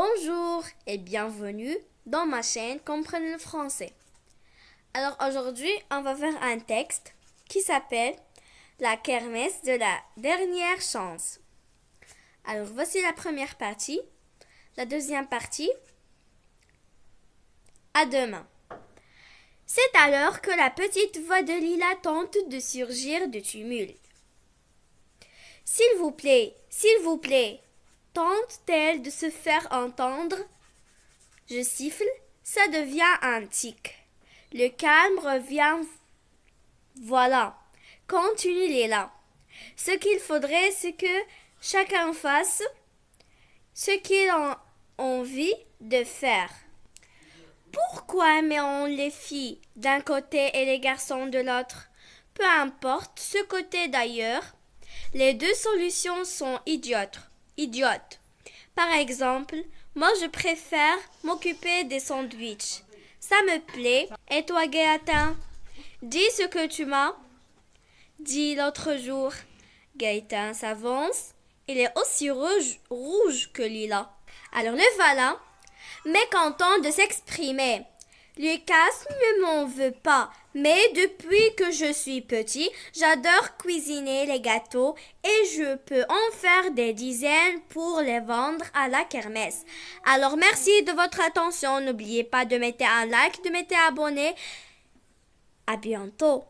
Bonjour et bienvenue dans ma chaîne Comprenez le français. Alors aujourd'hui, on va faire un texte qui s'appelle La kermesse de la dernière chance. Alors voici la première partie. La deuxième partie. À demain. C'est alors que la petite voix de Lila tente de surgir du tumulte. S'il vous plaît, s'il vous plaît, tente-t-elle de se faire entendre Je siffle, ça devient un tic. Le calme revient. Voilà, continuez là. Ce qu'il faudrait, c'est que chacun fasse ce qu'il a envie de faire. Pourquoi met-on les filles d'un côté et les garçons de l'autre Peu importe ce côté d'ailleurs, les deux solutions sont idiotes. Idiote. Par exemple, moi je préfère m'occuper des sandwichs. Ça me plaît. Et toi, Gaëtan Dis ce que tu m'as dit l'autre jour. Gaëtan s'avance. Il est aussi rouge, que Lila. Alors le voilà, content de s'exprimer. Lucas ne m'en veut pas, mais depuis que je suis petit, j'adore cuisiner les gâteaux et je peux en faire des dizaines pour les vendre à la kermesse. Alors merci de votre attention, n'oubliez pas de mettre un like, de mettre abonné. À bientôt.